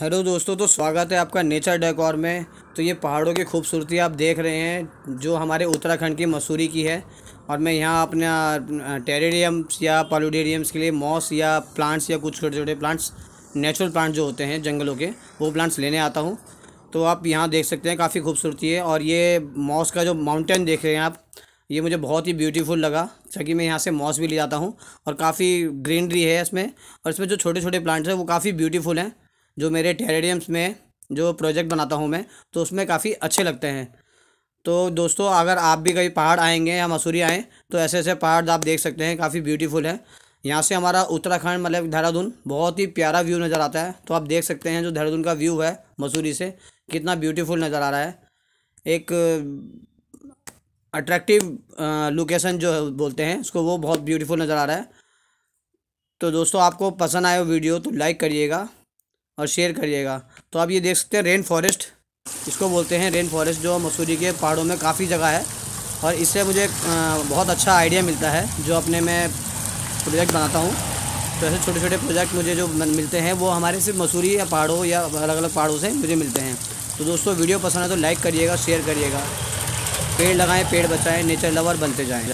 hello दोस्तों तो स्वागत है आपका नेचर डेकोर में तो ये पहाड़ों की खूबसूरती आप देख रहे हैं जो हमारे उत्तराखंड की मसूरी की है और मैं यहाँ अपने टेरेडियम्स या पॉलिडेरियम्स के लिए मॉस या प्लांट्स या कुछ छोटे छोटे प्लांट्स नेचुरल प्लांट जो होते हैं जंगलों के वो प्लांट्स लेने आता हूँ तो आप यहाँ देख सकते हैं काफ़ी खूबसूरती है और ये मॉस का जो माउंटेन देख रहे हैं आप ये मुझे बहुत ही ब्यूटीफुल लगा क्योंकि मैं यहाँ से मॉस भी ले जाता हूँ और काफ़ी ग्रीनरी है इसमें और इसमें जो छोटे छोटे प्लांट्स हैं वो काफ़ी ब्यूटीफुल हैं जो मेरे टेरेडियम्स में जो प्रोजेक्ट बनाता हूँ मैं तो उसमें काफ़ी अच्छे लगते हैं तो दोस्तों अगर आप भी कहीं पहाड़ आएंगे या मसूरी आएँ तो ऐसे ऐसे पहाड़ आप देख सकते हैं काफ़ी ब्यूटीफुल है यहाँ से हमारा उत्तराखंड मतलब देहरादून बहुत ही प्यारा व्यू नज़र आता है तो आप देख सकते हैं जो देहरादून का व्यू है मसूरी से कितना ब्यूटीफुल नज़र आ रहा है एक अट्रैक्टिव लोकेशन जो है बोलते हैं उसको वो बहुत ब्यूटीफुल नज़र आ रहा है तो दोस्तों आपको पसंद आए वीडियो तो लाइक करिएगा और शेयर करिएगा तो आप ये देख सकते हैं रेन फॉरेस्ट इसको बोलते हैं रेन फॉरेस्ट जो मसूरी के पहाड़ों में काफ़ी जगह है और इससे मुझे बहुत अच्छा आइडिया मिलता है जो अपने मैं प्रोजेक्ट बनाता हूँ तो ऐसे छोटे छोटे प्रोजेक्ट मुझे जो मिलते हैं वो हमारे सिर्फ मसूरी या पहाड़ों या अलग अलग पहाड़ों से मुझे मिलते हैं तो दोस्तों वीडियो पसंद है तो लाइक करिएगा शेयर करिएगा पेड़ लगाएं पेड़ बचाएं नेचर लवर बनते जाएं